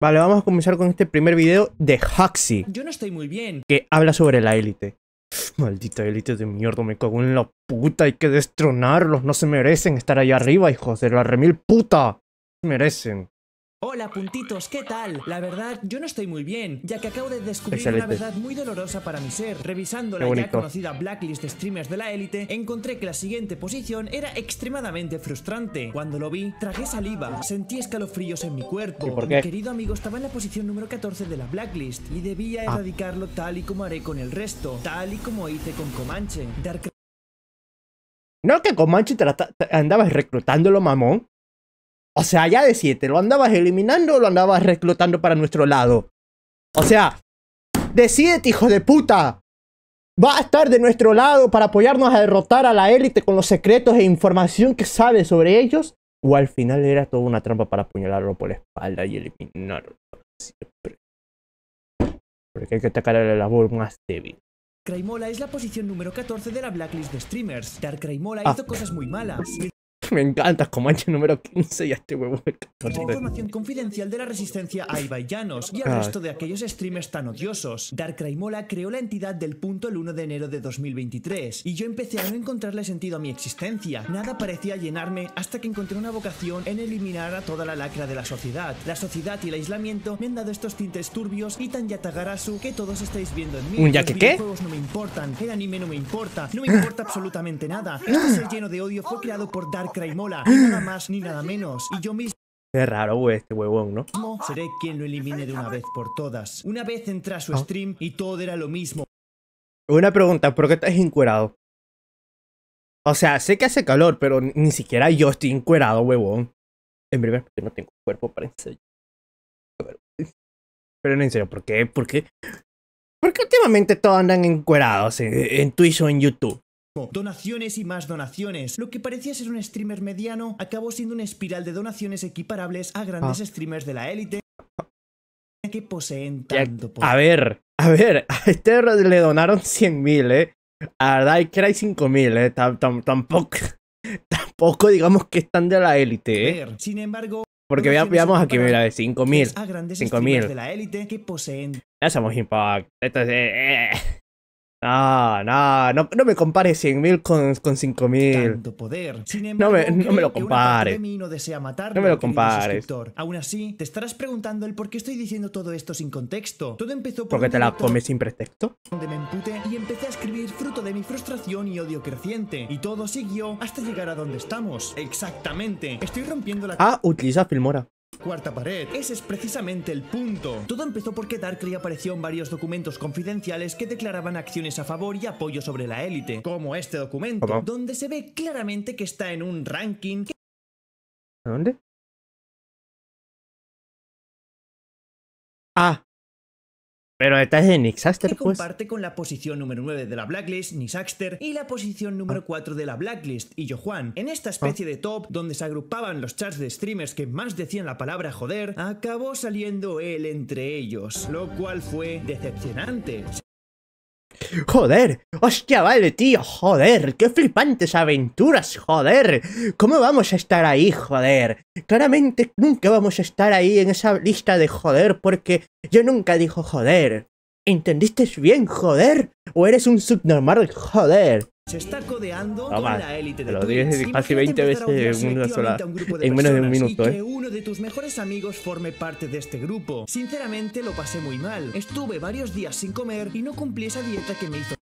Vale, vamos a comenzar con este primer video de Haxi Yo no estoy muy bien. Que habla sobre la élite. Maldita élite de mierda, me cago en la puta, hay que destronarlos, no se merecen estar allá arriba, hijos de la remil puta. Se merecen. Hola puntitos, ¿qué tal? La verdad, yo no estoy muy bien, ya que acabo de descubrir una verdad muy dolorosa para mi ser. Revisando la ya conocida blacklist de streamers de la élite, encontré que la siguiente posición era extremadamente frustrante. Cuando lo vi, tragué saliva, sentí escalofríos en mi cuerpo. Mi querido amigo estaba en la posición número 14 de la blacklist y debía ah. erradicarlo tal y como haré con el resto, tal y como hice con Comanche. Dark... No, que Comanche te, andabas reclutándolo, mamón. O sea, ya de 7, lo andabas eliminando o lo andabas reclutando para nuestro lado. O sea, decide hijo de puta. Va a estar de nuestro lado para apoyarnos a derrotar a la élite con los secretos e información que sabe sobre ellos. O al final era toda una trampa para apuñalarlo por la espalda y eliminarlo siempre. Porque hay que atacar a la labor más débil. Craimola es la posición número 14 de la blacklist de streamers. Dark Craimola ah. hizo cosas muy malas. Me encanta, Comanche número 15 y a este huevo Información confidencial de la resistencia a Ibai y al ah. resto de aquellos streamers tan odiosos. Darkrai Mola creó la entidad del punto el 1 de enero de 2023 y yo empecé a no encontrarle sentido a mi existencia. Nada parecía llenarme hasta que encontré una vocación en eliminar a toda la lacra de la sociedad. La sociedad y el aislamiento me han dado estos tintes turbios y tan yatagarasu que todos estáis viendo en mí. ¿Un ya que qué? Los no me importan, el anime no me importa, no me importa absolutamente nada. Este ser lleno de odio fue creado por Dark mola nada más ni nada menos. Y yo mismo... Qué raro, este huevón, ¿no? Seré quien lo elimine de una vez por todas. Una vez entra a su ah. stream y todo era lo mismo. Una pregunta, ¿por qué estás encuerado? O sea, sé que hace calor, pero ni siquiera yo estoy encuerado, huevón. En primer porque no tengo cuerpo para enseñar. Pero no en serio, ¿por qué? ¿Por qué? Porque últimamente todos andan encuerados en Twitch o en YouTube. Donaciones y más donaciones. Lo que parecía ser un streamer mediano acabó siendo una espiral de donaciones equiparables a grandes ah. streamers de la élite que poseen tanto poder. A ver, a ver, a este le donaron 100.000, ¿eh? A hay 5.000, ¿eh? tampoco, tampoco digamos que están de la élite, ¿eh? sin embargo... Porque veamos aquí, mira, de 5.000. 5.000. de la élite que poseen... Ya somos impact. Esto eh, eh. Ah, no, no, me compare 100.000 con, con 5.000. poder. Sin embargo, no, me, no me lo compares. No, desea matarlo, no me lo compares. Aún así, te estarás preguntando el por qué estoy diciendo todo esto sin contexto. Todo empezó Porque te la comes sin pretexto. Donde me emputé y empecé a escribir fruto de mi frustración y odio creciente. Y todo siguió hasta llegar a donde estamos. Exactamente. Estoy rompiendo la... Ah, utiliza Filmora. Cuarta pared. Ese es precisamente el punto. Todo empezó porque Darkly apareció en varios documentos confidenciales que declaraban acciones a favor y apoyo sobre la élite, como este documento, donde se ve claramente que está en un ranking ¿Dónde? Ah, pero es de Nick pues. comparte con la posición número 9 de la Blacklist, Nick Saxter, y la posición número 4 ah. de la Blacklist, y Yo Juan. En esta ah. especie de top, donde se agrupaban los chats de streamers que más decían la palabra joder, acabó saliendo él entre ellos, lo cual fue decepcionante. Joder, hostia, vale, tío, joder, qué flipantes aventuras, joder. ¿Cómo vamos a estar ahí, joder? Claramente nunca vamos a estar ahí en esa lista de joder porque yo nunca dijo joder. ¿Entendiste bien, joder? ¿O eres un subnormal, joder? Se está codeando ah, con la élite de los casi 20 veces en una sola en menos de un minuto, y ¿eh? que uno de tus mejores amigos forme parte de este grupo. Sinceramente lo pasé muy mal. Estuve varios días sin comer y no cumplí esa dieta que me hizo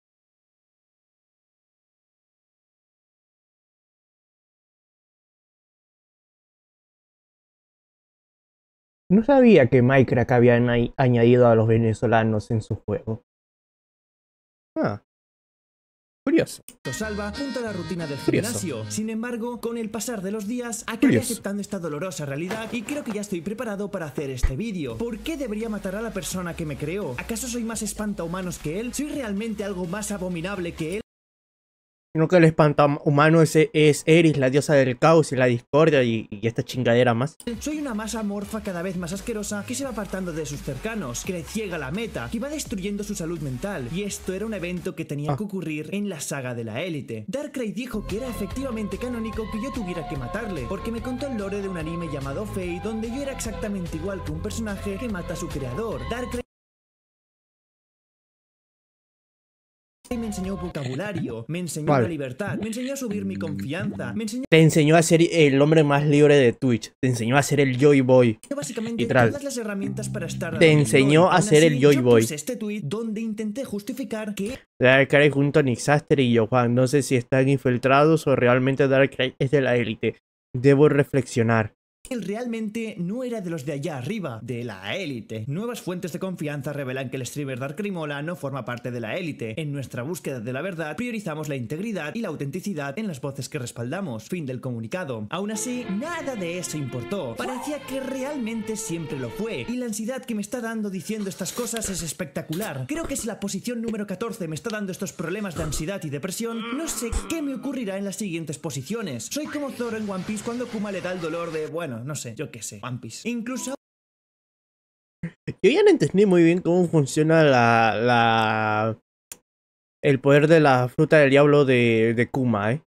No sabía que Minecraft habían añadido a los venezolanos en su juego. Ah. Curioso. Salva junto a la rutina del gimnasio. Sin embargo, con el pasar de los días, acabé aceptando esta dolorosa realidad y creo que ya estoy preparado para hacer este vídeo. ¿Por qué debería matar a la persona que me creó? ¿Acaso soy más espanta humanos que él? ¿Soy realmente algo más abominable que él? Sino que el humano ese es Eris, la diosa del caos y la discordia y, esta chingadera más. Soy una masa morfa cada vez más asquerosa que se va apartando de sus cercanos, que le ciega la meta, que va destruyendo su salud mental. Y esto era un evento que tenía ah. que ocurrir en la saga de la élite. Darkrai dijo que era efectivamente canónico que yo tuviera que matarle, porque me contó el lore de un anime llamado Fate, donde yo era exactamente igual que un personaje que mata a su creador. Darkrai me enseñó vocabulario, me enseñó la libertad, me enseñó a subir mi confianza, me enseñó... Te enseñó a ser el hombre más libre de Twitch, te enseñó a ser el Joy Boy. y las herramientas para estar... Te enseñó a ser el Joy Boy. este tweet donde intenté justificar que... junto a Nixaster y yo, Juan, no sé si están infiltrados o realmente Darkrai es de la élite. Debo reflexionar. Él realmente no era de los de allá arriba, de la élite. Nuevas fuentes de confianza revelan que el streamer Dark Crimola no forma parte de la élite. En nuestra búsqueda de la verdad, priorizamos la integridad y la autenticidad en las voces que respaldamos. Fin del comunicado. Aún así, nada de eso importó. Parecía que realmente siempre lo fue. Y la ansiedad que me está dando diciendo estas cosas es espectacular. Creo que si la posición número 14 me está dando estos problemas de ansiedad y depresión, no sé qué me ocurrirá en las siguientes posiciones. Soy como Zoro en One Piece cuando Kuma le da el dolor de, bueno, no sé, yo qué sé, e Incluso... Yo ya no entendí muy bien cómo funciona la, El poder de la fruta del diablo de, Kuma, ¿eh?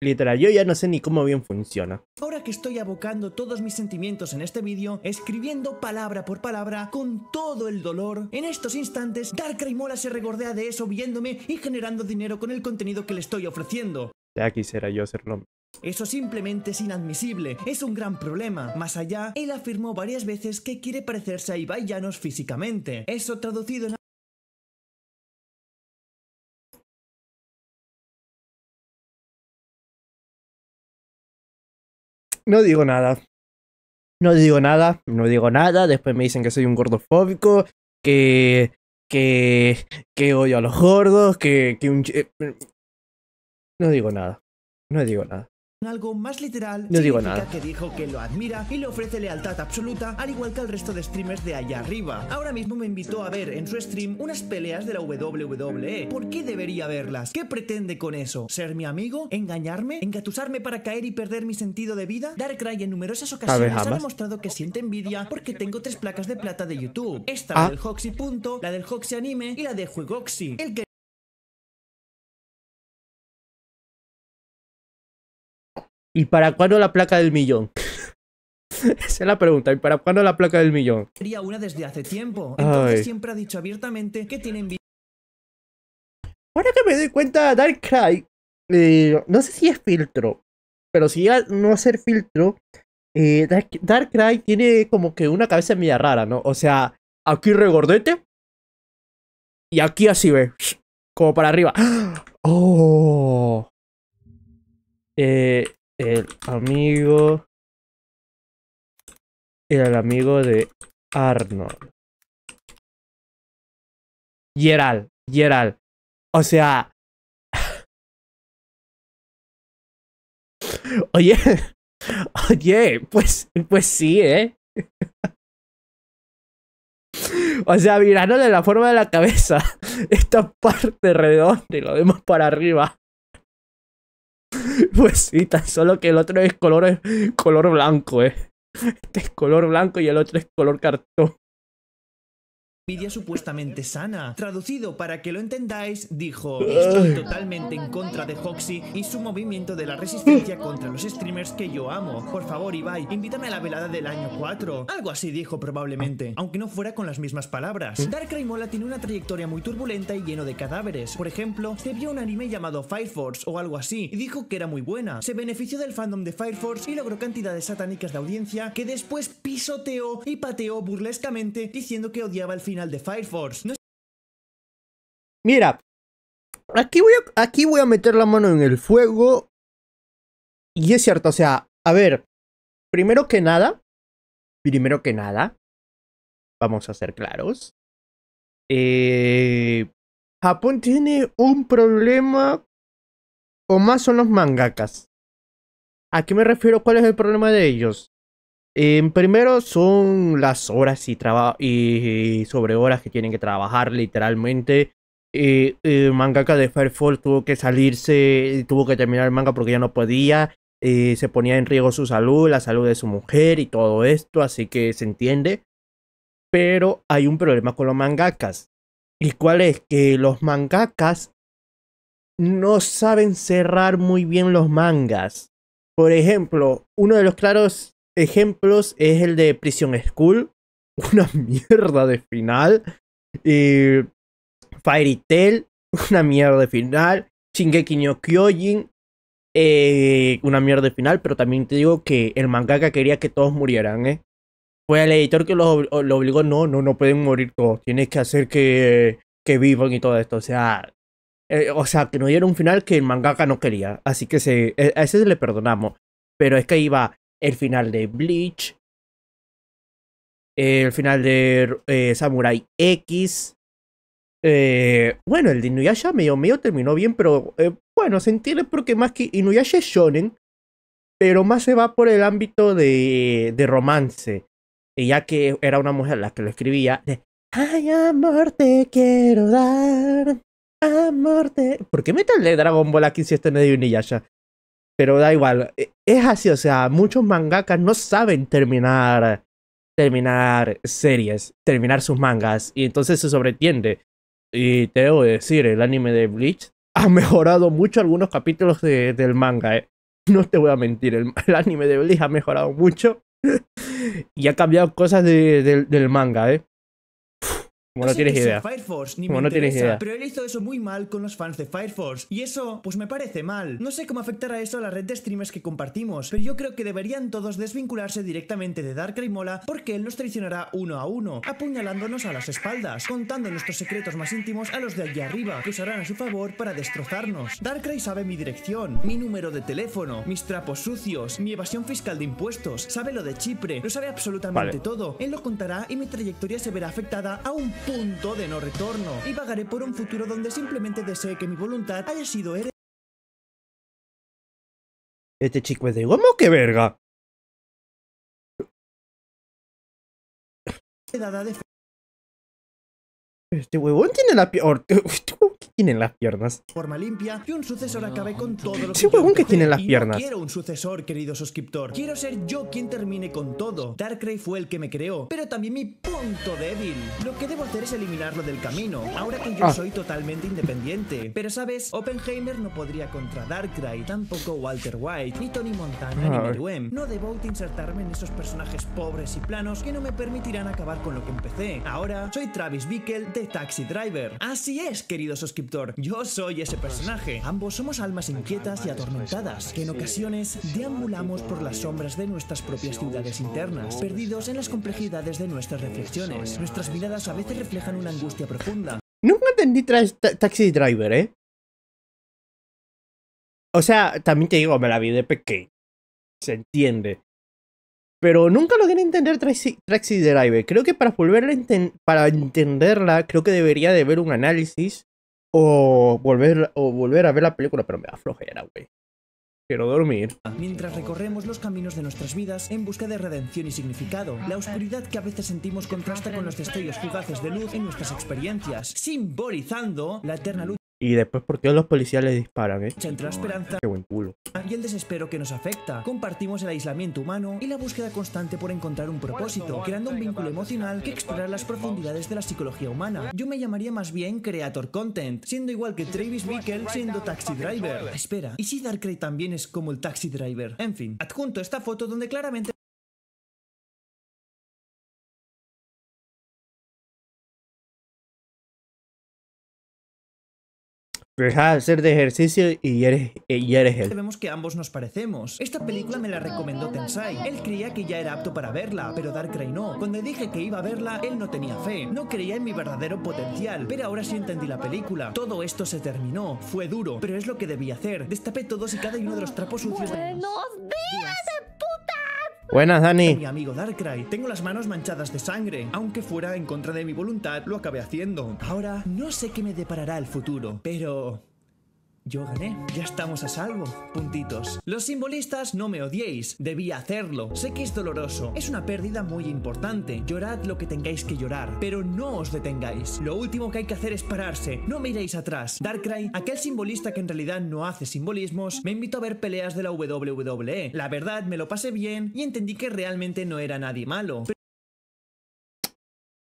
Literal, yo ya no sé ni cómo bien funciona. Ahora que estoy abocando todos mis sentimientos en este vídeo, escribiendo palabra por palabra, con todo el dolor, en estos instantes, Darkrai Mola se regordea de eso viéndome y generando dinero con el contenido que le estoy ofreciendo. Ya quisiera yo hacerlo. Eso simplemente es inadmisible, es un gran problema. Más allá, él afirmó varias veces que quiere parecerse a Ibai físicamente. Eso traducido en No digo nada. No digo nada, no digo nada. Después me dicen que soy un gordofóbico, que. que. que odio a los gordos, que. que un. Eh, no digo nada. No digo nada. Algo más literal significa que dijo que lo admira y le ofrece lealtad absoluta, al igual que al resto de streamers de allá arriba. Ahora mismo me invitó a ver en su stream unas peleas de la WWE. ¿Por qué debería verlas? ¿Qué pretende con eso? ¿Ser mi amigo? ¿Engañarme? ¿Engatusarme para caer y perder mi sentido de vida? Darkrai en numerosas ocasiones ha demostrado que siente envidia porque tengo tres placas de plata de YouTube. Esta ah. del Hoxy Punto, la del Hoxy Anime y la de Juegoxy. El ¿Y para cuándo la placa del millón? Esa es la pregunta. ¿Y para cuándo la placa del millón? Quería una desde hace tiempo. Entonces siempre ha dicho abiertamente que tiene envidia. Ahora que me doy cuenta, Darkrai, eh, no sé si es filtro, pero si no ser filtro, eh, Dark, Darkrai tiene como que una cabeza media rara, ¿no? O sea, aquí regordete y aquí así ve, como para arriba. ¡Oh! Eh, el amigo era el amigo de Arnold. Gerald, Gerald. O sea... Oye, oye, pues, pues sí, ¿eh? O sea, mirándole la forma de la cabeza, esta parte redonda y lo vemos para arriba. Pues sí, tan solo que el otro es color, color blanco, eh. Este es color blanco y el otro es color cartón envidia supuestamente sana. Traducido para que lo entendáis, dijo, estoy totalmente en contra de Hoxie y su movimiento de la resistencia contra los streamers que yo amo. Por favor, Ibai, invítame a la velada del año 4. Algo así dijo probablemente, aunque no fuera con las mismas palabras. ¿Eh? Darkrai Mola tiene una trayectoria muy turbulenta y lleno de cadáveres. Por ejemplo, se vio un anime llamado Fire Force o algo así y dijo que era muy buena. Se benefició del fandom de Fire Force y logró cantidades satánicas de audiencia que después pisoteó y pateó burlescamente diciendo que odiaba el final de Force Mira, aquí voy, a, aquí voy a meter la mano en el fuego. Y es cierto, o sea, a ver, primero que nada, primero que nada, vamos a ser claros. Eh, Japón tiene un problema, o más son los mangakas. ¿A qué me refiero? ¿Cuál es el problema de ellos? Em, primero son las horas y, trabajo y horas que tienen que trabajar literalmente. Eh, mangaka de Fairfall tuvo que salirse, tuvo que terminar el manga porque ya no podía. Eh, se ponía en riesgo su salud, la salud de su mujer y todo esto, así que se entiende. Pero hay un problema con los mangakas. ¿Y cual es? Que los mangakas no saben cerrar muy bien los mangas. Por ejemplo, uno de los claros ejemplos es el de Prison School, una mierda de final. Eh, Fairy Tail, una mierda de final. Shingeki no Kyojin, eh, una mierda de final. Pero también te digo que el mangaka quería que todos murieran, ¿eh? Fue el editor que lo, lo obligó, no, no, no pueden morir todos. Tienes que hacer que, que vivan y todo esto. O sea, eh, o sea, que no diera un final que el mangaka no quería. Así que se, e, a ese le perdonamos. Pero es que iba el final de Bleach, el final de eh, Samurai X. Eh, bueno, el de Inuyasha medio, medio terminó bien, pero eh, bueno, se entiende porque más que Inuyasha es shonen, pero más se va por el ámbito de, de romance, ya que era una mujer la que lo escribía. Ay, amor, te quiero dar. Amor, te. ¿Por qué meterle Dragon Ball aquí si este no es de Inuyasha? Pero da igual. E, es así, o sea, muchos mangakas no saben terminar terminar series, terminar sus mangas y entonces se sobretiende. Y te debo decir, el anime de Bleach ha mejorado mucho algunos capítulos del manga. Eh. No te voy a mentir, el, anime de Bleach ha mejorado mucho y ha cambiado cosas del manga. Eh no, tienes idea. no tienes idea. Pero él hizo eso muy mal con los fans de Force Y eso, pues me parece mal. No sé cómo afectará eso a la red de streamers que compartimos, pero yo creo que deberían todos desvincularse directamente de Darkrai Mola porque él nos traicionará uno a uno, apuñalándonos a las espaldas, contando nuestros secretos más íntimos a los de allí arriba, que usarán a su favor para destrozarnos. Darkrai sabe mi dirección, mi número de teléfono, mis trapos sucios, mi evasión fiscal de impuestos, sabe lo de Chipre, lo sabe absolutamente todo. Él lo contará y mi trayectoria se verá afectada aún. un punto de no retorno y pagaré por un futuro donde simplemente desee que mi voluntad haya sido heredada. Este chico es de goma qué verga. Este huevón tiene la peor. Este tienen las piernas? Forma limpia, y un sucesor acabe con todo lo que... Sí, que tiene las piernas. quiero un sucesor, querido suscriptor. Quiero ser yo quien termine con todo. Darkrai fue el que me creó, pero también mi punto débil. Lo que debo hacer es eliminarlo del camino, ahora que yo ah. soy totalmente independiente. Pero, ¿sabes? Oppenheimer no podría contra Darkrai, tampoco Walter White, ni Tony Montana, ni ah. Meruem. No debo insertarme en esos personajes pobres y planos que no me permitirán acabar con lo que empecé. Ahora soy Travis Bickle de Taxi Driver. Así es, querido suscriptor yo soy ese ah, personaje. Ambos somos almas inquietas y atormentadas, que en ocasiones deambulamos por las sombras de nuestras propias ciudades internas, perdidos en las complejidades de nuestras reflexiones. Nuestras miradas a veces reflejan una angustia profunda. Nunca entendí Taxi Driver, ¿eh? O sea, también te digo, me la vi de pequeño. Se entiende. Pero nunca lo logré entender Taxi, Driver. Creo que para volverla para entenderla, creo que debería de ver un análisis o volver, o volver a ver la película, pero me da flojera, güey. Quiero dormir. Mientras recorremos los caminos de nuestras vidas en busca de redención y significado, la oscuridad que a veces sentimos contrasta con los destellos fugaces de luz en nuestras experiencias, simbolizando la eterna luz y después, ¿por qué los policías les disparan, eh? Centro Esperanza. Qué buen culo. Y el desespero que nos afecta. Compartimos el aislamiento humano y la búsqueda constante por encontrar un propósito, creando un vínculo emocional que explora las profundidades de la psicología humana. Yo me llamaría más bien creator content, siendo igual que Travis Bickle siendo taxi driver. Espera, ¿y si Darkrai también es como el taxi driver? En fin, adjunto esta foto donde claramente Deja pues, ah, de hacer de ejercicio y eres, eh, y eres él. Vemos que ambos nos parecemos. Esta película me la recomendó Tensai. Él creía que ya era apto para verla, pero Darkrai no. Cuando dije que iba a verla, él no tenía fe. No creía en mi verdadero potencial, pero ahora sí entendí la película. Todo esto se terminó. Fue duro, pero es lo que debía hacer. Destapé todos y cada uno de los trapos sucios. ¡Buenos días, Buenas, Dani. Mi amigo Darkrai, tengo las manos manchadas de sangre. Aunque fuera en contra de mi voluntad, lo acabé haciendo. Ahora no sé qué me deparará el futuro, pero yo gané, ya estamos a salvo. Puntitos. Los simbolistas no me odiéis, debía hacerlo. Sé que es doloroso, es una pérdida muy importante. Llorad lo que tengáis que llorar, pero no os detengáis. Lo último que hay que hacer es pararse, no miréis atrás. Darkrai, aquel simbolista que en realidad no hace simbolismos, me invitó a ver peleas de la WWE. La verdad, me lo pasé bien y entendí que realmente no era nadie malo. Pero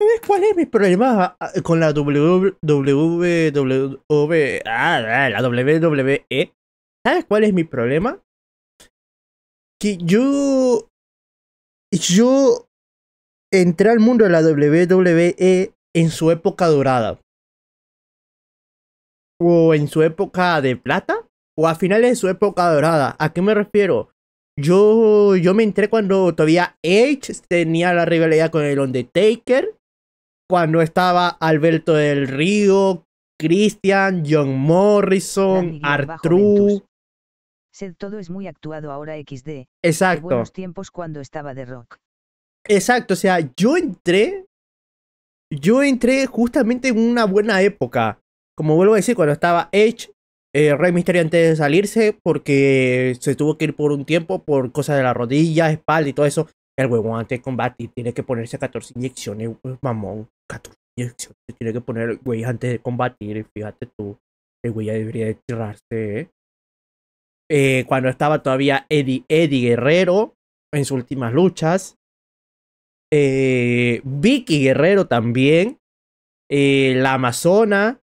¿Sabes cuál es mi problema ah, ah, con la WWE? Ah, la WWE. ¿Sabes cuál es mi problema? Que yo. Yo entré al mundo de la WWE en su época dorada. O en su época de plata. O a finales de su época dorada. ¿A qué me refiero? Yo, yo me entré cuando todavía Edge tenía la rivalidad con el Undertaker cuando estaba Alberto del Río, Christian, John Morrison, Artru. todo es muy actuado ahora XD. Exacto. buenos tiempos cuando estaba de rock. Exacto, o sea, yo entré. Yo entré justamente en una buena época. Como vuelvo a decir, cuando estaba Edge, eh, Rey Mysterio antes de salirse, porque se tuvo que ir por un tiempo por cosas de la rodilla, espalda y todo eso. El huevón antes de combatir tiene que ponerse a 14 inyecciones, mamón se tiene que poner el güey antes de combatir. y Fíjate tú, el güey ya debería de tirarse. ¿eh? Eh, cuando estaba todavía Eddie, Eddie Guerrero en sus últimas luchas. Eh, Vicky Guerrero también. la Amazona.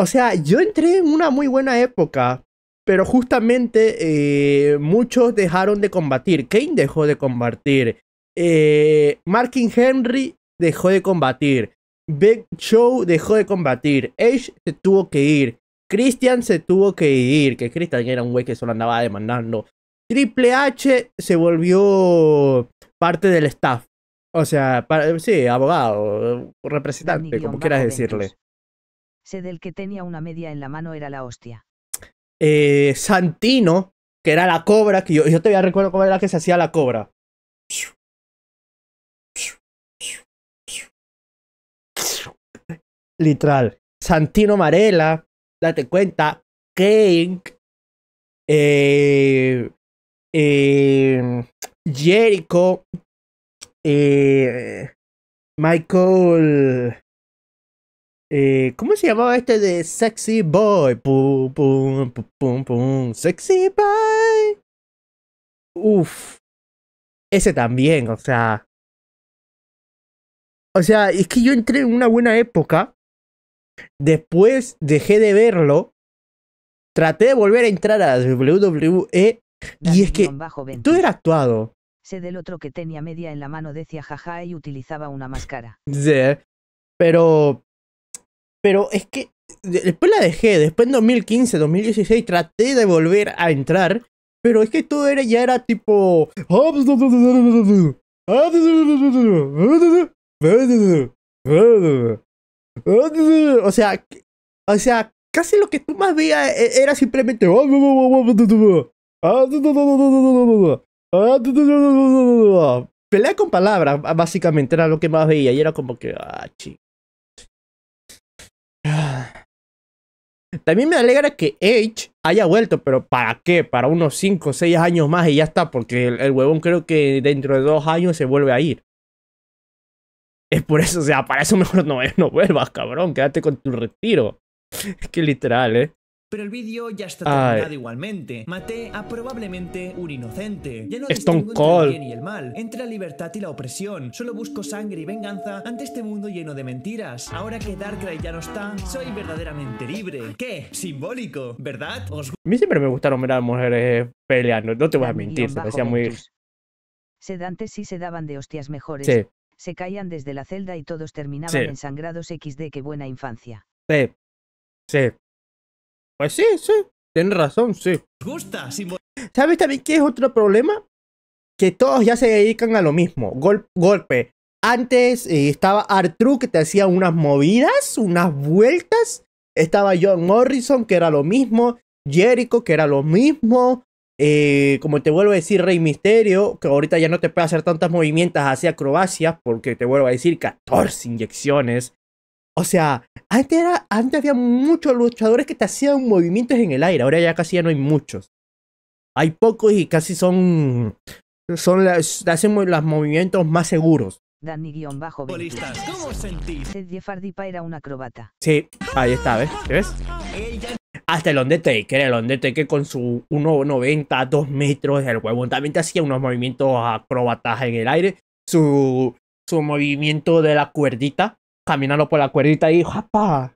O sea, yo entré en una muy buena época. Pero justamente muchos dejaron de combatir. Kane dejó de combatir. Eh, Henry dejó de combatir. Big Show dejó de combatir. Edge se tuvo que ir. Christian se tuvo que ir. Que Christian era un güey que solo andaba demandando. Triple H se volvió parte del staff. O sea, sí, abogado, representante, como quieras decirle. Sé del que tenía una media en la mano era la hostia. Eh, Santino, que era la cobra, que yo, yo a recuerdo cómo era que se hacía la cobra. literal. Santino Marella, date cuenta, King eh, eh, Jericho, eh, Michael. Eh, ¿Cómo se llamaba este de Sexy Boy? Sexy Boy. Uf. Ese también, o sea. O sea, es que yo entré en una buena época Después dejé de verlo. Traté de volver a entrar a WWE y es que todo era actuado. Sé del otro que tenía media en la mano decía jaja y utilizaba una máscara. ¿eh? Pero. Pero es que. Después la dejé. Después en 2015, 2016 traté de volver a entrar. Pero es que todo era, ya era tipo. O sea, o sea, casi lo que tú más veías era simplemente. Pelea con palabras, básicamente era lo que más veía. Y era como que. Ah, También me alegra que Edge haya vuelto, pero ¿para qué? Para unos 5 o 6 años más y ya está, porque el, el, huevón creo que dentro de dos años se vuelve a ir. Es por eso, o sea, para eso mejor no, vuelvas, cabrón. Quédate con tu retiro. Es que literal, ¿eh? Pero el vídeo ya está terminado igualmente. Maté a probablemente un inocente. Ya no Stone entre el bien y el mal, entre la libertad y la opresión. Solo busco sangre y venganza ante este mundo lleno de mentiras. Ahora que Darkrai ya no está, soy verdaderamente libre. ¿Qué? Simbólico, ¿verdad? A mí siempre me gustaron ver a mujeres peleando, no te voy a mentir, se me hacía muy... sí se daban de hostias mejores. Sí se caían desde la celda y todos terminaban ensangrados XD, qué buena infancia. Sí. Sí. Pues sí, sí. Tienes razón, sí. ¿Sabes también qué es otro problema? Que todos ya se dedican a lo mismo. golpe. Antes eh, estaba Artru que te hacía unas movidas, unas vueltas. Estaba John Morrison que era lo mismo. Jericho que era lo mismo. Eh, como te vuelvo a decir, Rey Misterio, que ahorita ya no te puede hacer tantas movimientos hacia acrobacias, porque te vuelvo a decir 14 inyecciones. O sea, antes, había muchos luchadores que te hacían movimientos en el aire, ahora ya casi ya no hay muchos. Hay pocos y casi son. Son las, hacen los movimientos más seguros. Dani-bajo. ¿Cómo sentís? era Sí, ahí está, ¿ves? ¿Ves? Hasta el Undertaker, el Undertaker con su 1,90, 2 metros, el huevo. también te hacía unos movimientos acróbatas en el aire. Su, su movimiento de la cuerdita, caminando por la cuerdita y ¡japa!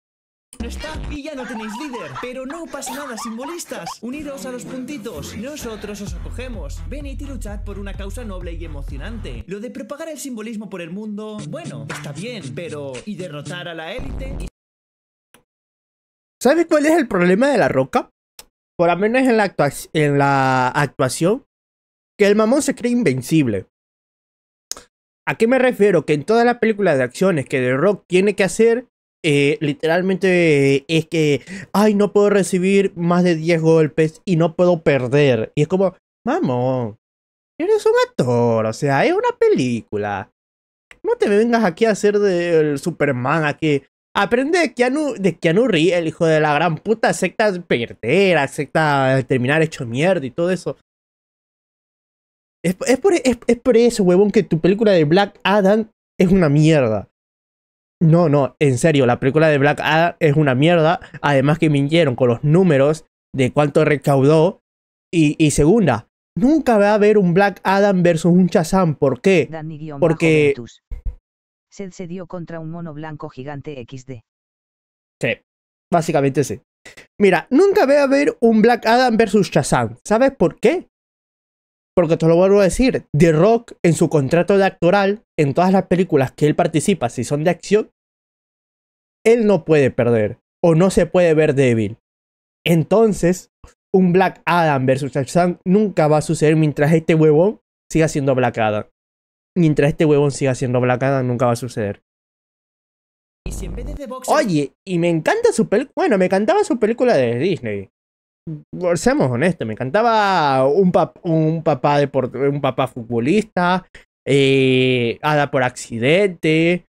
Está y ya no tenéis líder, pero no pasa nada simbolistas. Unidos a los puntitos, nosotros os acogemos. Venid y luchad por una causa noble y emocionante. Lo de propagar el simbolismo por el mundo, bueno, está bien, pero ¿y derrotar a la élite? ¿Sabes cuál es el problema de La Roca? Por lo menos en la, en la actuación, que el mamón se cree invencible. ¿A qué me refiero? Que en todas las películas de acciones que The Rock tiene que hacer, eh, literalmente es que, ay, no puedo recibir más de 10 golpes y no puedo perder. Y es como, mamón, eres un actor, o sea, es una película. No te vengas aquí a hacer del Superman, a que Aprende de Keanu, de Keanu Reeves, el hijo de la gran puta, secta pertera, secta terminar hecho mierda y todo eso. Es, por, eso, huevón, que tu película de Black Adam es una mierda. No, no, en serio, la película de Black Adam es una mierda. Además que mintieron con los números de cuánto recaudó. Y, y segunda, nunca va a haber un Black Adam versus un Shazam. ¿Por qué? Porque se cedió contra un mono blanco gigante XD. Sí, básicamente sí. Mira, nunca voy a ver un Black Adam versus Shazam. ¿Sabes por qué? Porque te lo vuelvo a decir, The Rock en su contrato de actoral, en todas las películas que él participa, si son de acción, él no puede perder o no se puede ver débil. Entonces, un Black Adam versus Shazam nunca va a suceder mientras este huevón siga siendo Black Adam mientras este huevón siga siendo blacada, nunca va a suceder. Este Oye, y me encanta su película. Bueno, me encantaba su película de Disney. seamos honestos, me encantaba un, un papá de... un papá futbolista, Hada eh, por accidente.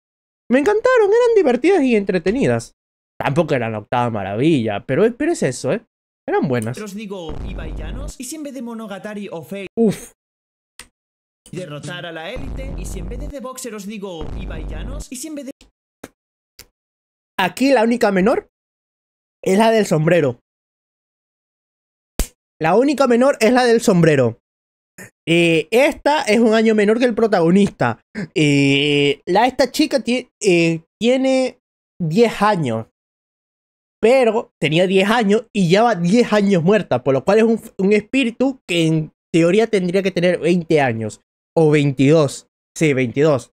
Me encantaron, eran divertidas y entretenidas. Tampoco eran octava maravilla, pero, pero es eso, ¿eh? Eran buenas. Uf, derrotar a la élite. Y si en vez de The os digo y y si en vez de... Aquí la única menor es la del sombrero. La única menor es la del sombrero. Eh, esta es un año menor que el protagonista. Eh, la, esta chica eh, tiene 10 años. Pero tenía 10 años y lleva 10 años muerta. Por lo cual es un, un espíritu que en teoría tendría que tener 20 años o 22. Sí, 22.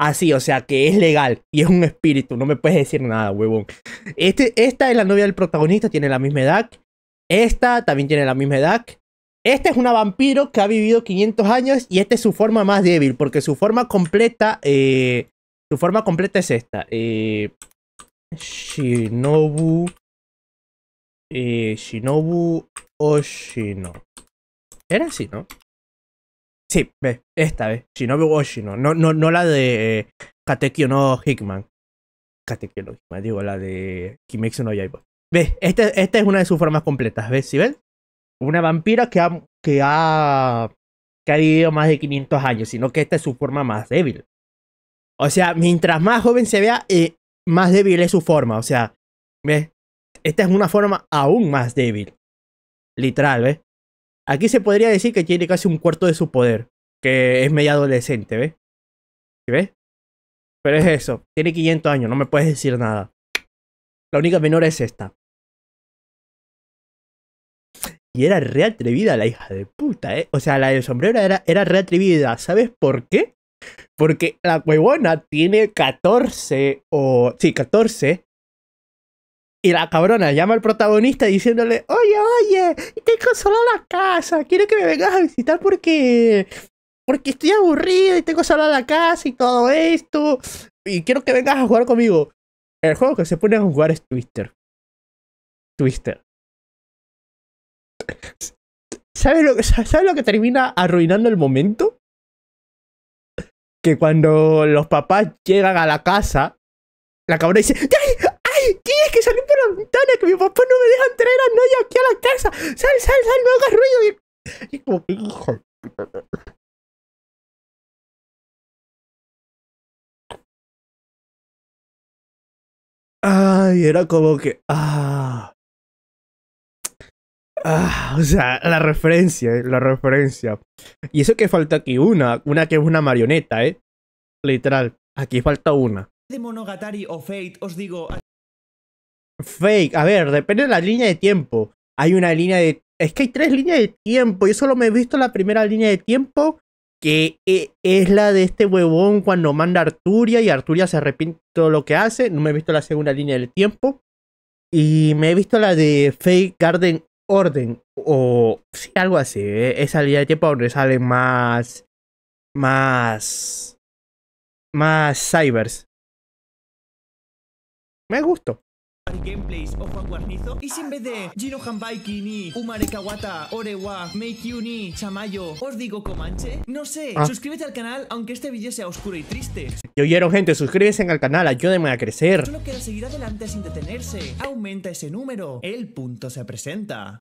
Así, o sea que es legal y es un espíritu, no me puedes decir nada, huevón. Este, esta es la novia del protagonista, tiene la misma edad. Esta también tiene la misma edad. Esta es una vampiro que ha vivido 500 años y esta es su forma más débil, porque su forma completa, eh, su forma completa es esta. Eh, Shinobu, eh, Shinobu Oshino. Era así, ¿no? Sí, ve, esta vez. Shinobi Oshino. No, no, no la de eh, Katekyo no Hickman. Katekyo no Hickman, digo, la de Kimetsu no Yaiba. Ve, este, esta, es una de sus formas completas, ¿ves? si ven? Una vampira que ha, que ha, que ha vivido más de 500 años, sino que esta es su forma más débil. O sea, mientras más joven se vea, eh, más débil es su forma. O sea, ¿ves? Esta es una forma aún más débil. Literal, ¿ves? Aquí se podría decir que tiene casi un cuarto de su poder, que es media adolescente, ¿ves? ¿Sí ¿Ves? Pero es eso, tiene 500 años, no me puedes decir nada. La única menor es esta. Y era re atrevida la hija de puta, ¿eh? O sea, la de sombrero era, era re atrevida. ¿Sabes por qué? Porque la huevona tiene 14 o... Sí, 14 y la cabrona llama al protagonista diciéndole, oye, oye, tengo solo la casa, quiero que me vengas a visitar porque, porque estoy aburrido y tengo solo la casa y todo esto. Y quiero que vengas a jugar conmigo. El juego que se pone a jugar es Twister. Twister. ¿Sabes lo, lo que termina arruinando el momento? Que cuando los papás llegan a la casa, la cabrona dice, ¡Ay! que mi papá no me deja entrar a nadie aquí a la casa. Sal, sal, sal, no hagas ruido. Y, como que, hijo. Ay, era como que. Ah. Ah, o sea, la referencia, eh, la referencia. Y eso que falta aquí una, una que es una marioneta, ¿eh? Literal, aquí falta una. De Monogatari o Fate, os digo fake. A ver, depende de la línea de tiempo. Hay una línea de... Es que hay tres líneas de tiempo. Yo solo me he visto la primera línea de tiempo, que eh, es la de este huevón cuando manda Arturia y Arturia se arrepiente de todo lo que hace. No me he visto la segunda línea de tiempo. Y me he visto la de Fake Garden Orden. O sí, algo así. Eh. Esa línea de tiempo donde salen más... Más... Más cybers. Me gustó. Gameplays Y si en vez de Jiro Hanbaiki ni Umare Kawata, Orewa, Meikyu ni Chamayo Os digo Comanche No sé, ah. suscríbete al canal aunque este vídeo sea oscuro y triste Yo oyeron gente, suscríbete al canal, ayúdenme a crecer Solo quiero seguir adelante sin detenerse Aumenta ese número, el punto se presenta